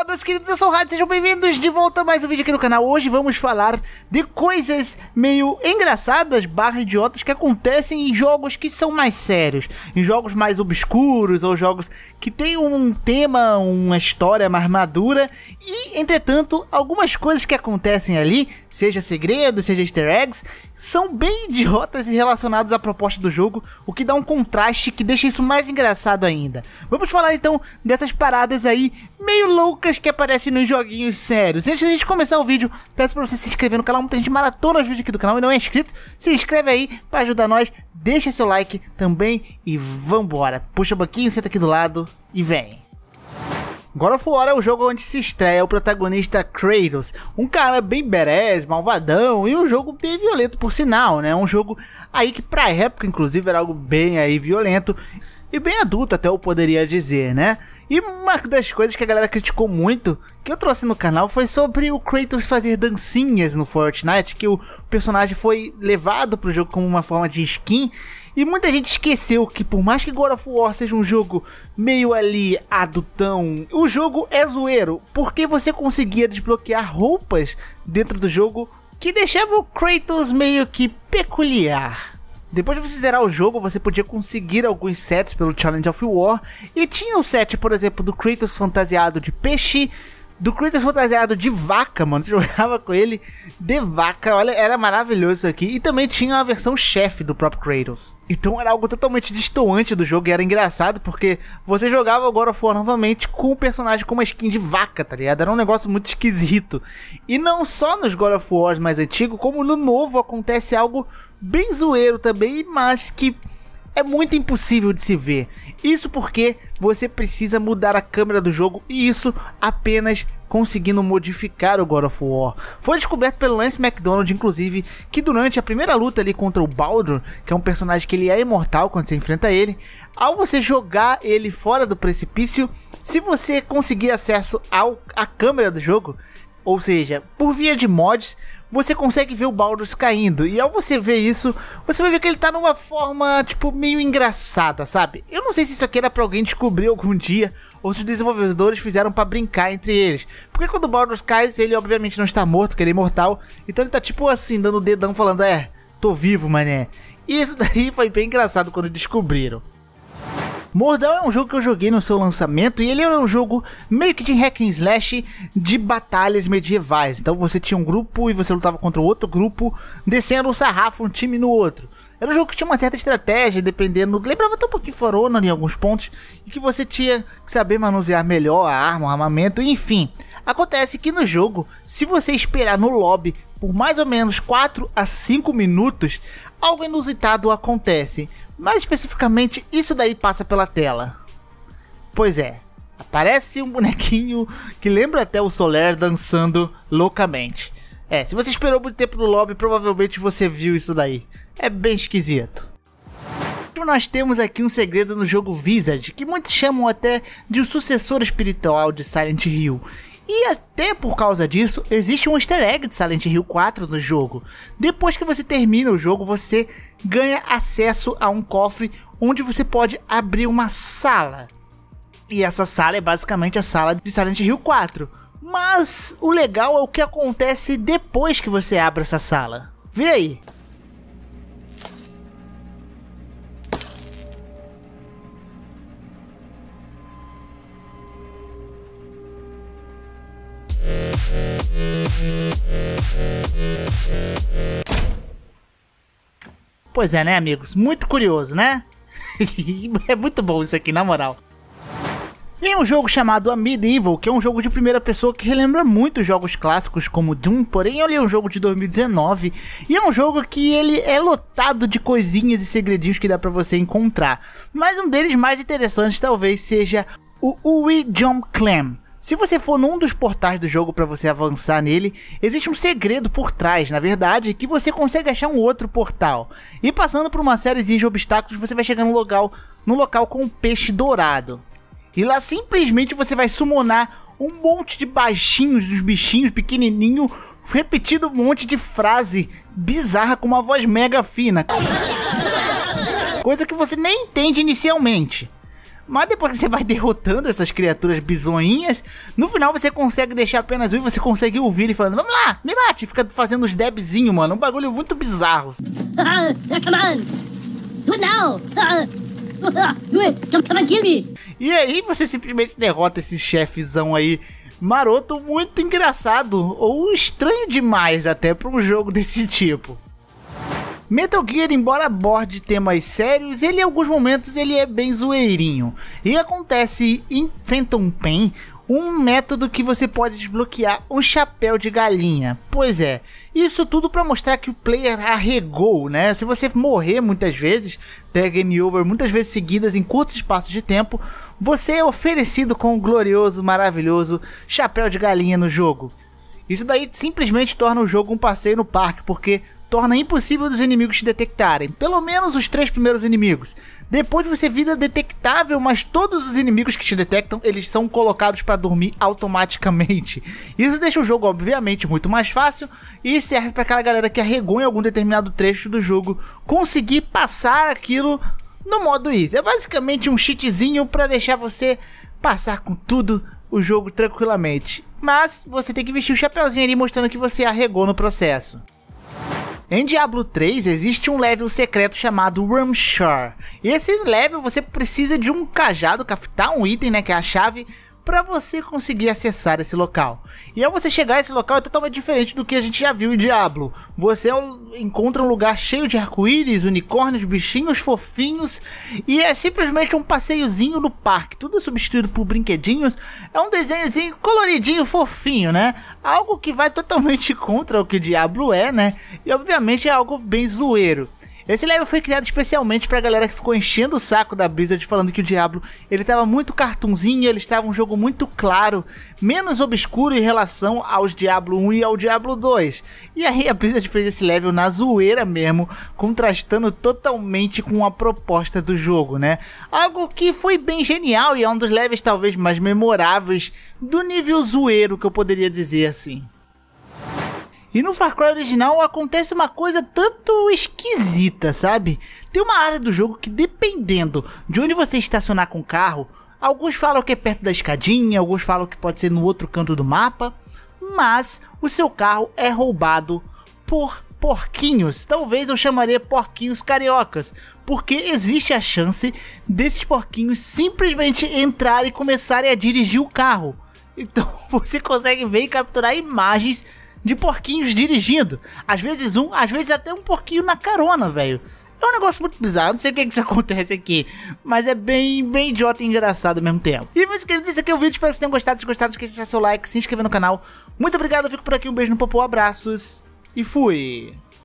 Fala meus queridos, eu sou o Rádio, sejam bem-vindos de volta a mais um vídeo aqui no canal. Hoje vamos falar de coisas meio engraçadas, barra idiotas, que acontecem em jogos que são mais sérios, em jogos mais obscuros, ou jogos que têm um tema, uma história mais madura, e, entretanto, algumas coisas que acontecem ali, seja segredos, seja easter eggs, são bem idiotas e relacionados à proposta do jogo, o que dá um contraste que deixa isso mais engraçado ainda. Vamos falar então dessas paradas aí meio loucas que aparecem nos joguinhos sérios. Antes da gente começar o vídeo, peço pra você se inscrever no canal, muita gente maratona os vídeos aqui do canal e não é inscrito, se inscreve aí para ajudar nós, deixa seu like também e vambora. Puxa o banquinho, senta aqui do lado e vem. God of War é o jogo onde se estreia o protagonista Kratos, um cara bem berés, malvadão e um jogo bem violento por sinal, né? Um jogo aí que pra época inclusive era algo bem aí violento e bem adulto até eu poderia dizer, né? E uma das coisas que a galera criticou muito, que eu trouxe no canal, foi sobre o Kratos fazer dancinhas no Fortnite, que o personagem foi levado pro jogo como uma forma de skin. E muita gente esqueceu que por mais que God of War seja um jogo meio ali adultão, o jogo é zoeiro, porque você conseguia desbloquear roupas dentro do jogo que deixava o Kratos meio que peculiar. Depois de você zerar o jogo, você podia conseguir alguns sets pelo Challenge of War, e tinha o set, por exemplo, do Kratos fantasiado de peixe, do Kratos fantasiado de vaca, mano. Você jogava com ele de vaca. Olha, era maravilhoso isso aqui. E também tinha a versão chefe do próprio Kratos. Então era algo totalmente destoante do jogo e era engraçado porque você jogava o God of War novamente com o personagem com uma skin de vaca, tá ligado? Era um negócio muito esquisito. E não só nos God of War mais antigos, como no novo acontece algo bem zoeiro também, mas que é muito impossível de se ver. Isso porque você precisa mudar a câmera do jogo e isso apenas conseguindo modificar o God of War. Foi descoberto pelo Lance McDonald, inclusive, que durante a primeira luta ali contra o Baldur, que é um personagem que ele é imortal quando você enfrenta ele, ao você jogar ele fora do precipício, se você conseguir acesso ao, à câmera do jogo, ou seja, por via de mods, você consegue ver o Baldur's caindo. E ao você ver isso, você vai ver que ele tá numa forma, tipo, meio engraçada, sabe? Eu não sei se isso aqui era pra alguém descobrir algum dia, ou se os desenvolvedores fizeram para brincar entre eles. Porque quando o Baldur's cai, ele obviamente não está morto, que ele é imortal. Então ele tá tipo assim, dando o dedão, falando, é, tô vivo, mané. E isso daí foi bem engraçado quando descobriram. Mordão é um jogo que eu joguei no seu lançamento e ele era um jogo meio que de hack and slash de batalhas medievais. Então você tinha um grupo e você lutava contra outro grupo, descendo o sarrafo um time no outro. Era um jogo que tinha uma certa estratégia, dependendo. Lembrava até um pouquinho Forona em alguns pontos, e que você tinha que saber manusear melhor a arma, o armamento, enfim. Acontece que no jogo, se você esperar no lobby por mais ou menos 4 a 5 minutos, algo inusitado acontece. Mais especificamente, isso daí passa pela tela. Pois é, aparece um bonequinho que lembra até o Soler dançando loucamente. É, se você esperou muito tempo no lobby, provavelmente você viu isso daí. É bem esquisito. Nós temos aqui um segredo no jogo Visage, que muitos chamam até de o um sucessor espiritual de Silent Hill, e até por causa disso, existe um easter egg de Silent Hill 4 no jogo. Depois que você termina o jogo, você ganha acesso a um cofre onde você pode abrir uma sala. E essa sala é basicamente a sala de Silent Hill 4. Mas o legal é o que acontece depois que você abre essa sala. Vê aí. Pois é, né, amigos? Muito curioso, né? é muito bom isso aqui, na moral. E um jogo chamado A Medieval, que é um jogo de primeira pessoa que relembra muito jogos clássicos como Doom, porém ele é um jogo de 2019 e é um jogo que ele é lotado de coisinhas e segredinhos que dá para você encontrar. Mas um deles mais interessante talvez seja o Ui Jump Clam se você for num dos portais do jogo para você avançar nele, existe um segredo por trás, na verdade, que você consegue achar um outro portal. E passando por uma série de obstáculos, você vai chegar num local, no local com um peixe dourado. E lá simplesmente você vai summonar um monte de baixinhos dos bichinhos pequenininho, repetindo um monte de frase bizarra com uma voz mega fina. Coisa que você nem entende inicialmente. Mas depois que você vai derrotando essas criaturas bizonhinhas, no final você consegue deixar apenas um e você consegue ouvir ele falando: Vamos lá, me mate! Fica fazendo os debzinhos, mano. Um bagulho muito bizarro. E aí você simplesmente derrota esse chefezão aí maroto muito engraçado ou estranho demais até para um jogo desse tipo. Metal Gear, embora aborde temas sérios, ele em alguns momentos ele é bem zoeirinho. E acontece em Phantom Pain um método que você pode desbloquear um chapéu de galinha. Pois é, isso tudo para mostrar que o player arregou, né? Se você morrer muitas vezes, der game over muitas vezes seguidas em curto espaço de tempo, você é oferecido com o um glorioso, maravilhoso chapéu de galinha no jogo. Isso daí simplesmente torna o jogo um passeio no parque, porque torna impossível dos inimigos te detectarem, pelo menos os três primeiros inimigos. Depois você vira detectável, mas todos os inimigos que te detectam, eles são colocados para dormir automaticamente. Isso deixa o jogo, obviamente, muito mais fácil e serve para aquela galera que arregou em algum determinado trecho do jogo conseguir passar aquilo no modo easy. É basicamente um cheatzinho para deixar você passar com tudo o jogo tranquilamente. Mas você tem que vestir o chapéuzinho ali mostrando que você arregou no processo. Em Diablo 3 existe um level secreto chamado Wormshore. E esse level você precisa de um cajado, captar um item, né, que é a chave para você conseguir acessar esse local. E ao você chegar a esse local é totalmente diferente do que a gente já viu em Diablo. Você é encontra um lugar cheio de arco-íris, unicórnios, bichinhos fofinhos e é simplesmente um passeiozinho no parque, tudo substituído por brinquedinhos. É um desenhozinho coloridinho, fofinho, né? Algo que vai totalmente contra o que Diablo é, né? E obviamente é algo bem zoeiro. Esse level foi criado especialmente pra galera que ficou enchendo o saco da Blizzard falando que o Diablo ele tava muito cartunzinho, ele estava um jogo muito claro, menos obscuro em relação aos Diablo 1 e ao Diablo 2. E aí a Blizzard fez esse level na zoeira mesmo, contrastando totalmente com a proposta do jogo, né? Algo que foi bem genial e é um dos levels talvez mais memoráveis do nível zoeiro que eu poderia dizer assim. E no Far Cry original acontece uma coisa tanto esquisita, sabe? Tem uma área do jogo que dependendo de onde você estacionar com o carro, alguns falam que é perto da escadinha, alguns falam que pode ser no outro canto do mapa, mas o seu carro é roubado por porquinhos. Talvez eu chamaria porquinhos cariocas, porque existe a chance desses porquinhos simplesmente entrarem e começarem a dirigir o carro. Então você consegue ver e capturar imagens de porquinhos dirigindo. Às vezes um, às vezes até um porquinho na carona, velho. É um negócio muito bizarro, não sei o que, é que isso acontece aqui, mas é bem, bem idiota e engraçado ao mesmo tempo. E, meus queridos, esse aqui é o vídeo, espero que vocês tenham gostado. Se gostaram, esqueça de deixar seu like, se inscrever no canal. Muito obrigado, eu fico por aqui, um beijo no popô, abraços e fui!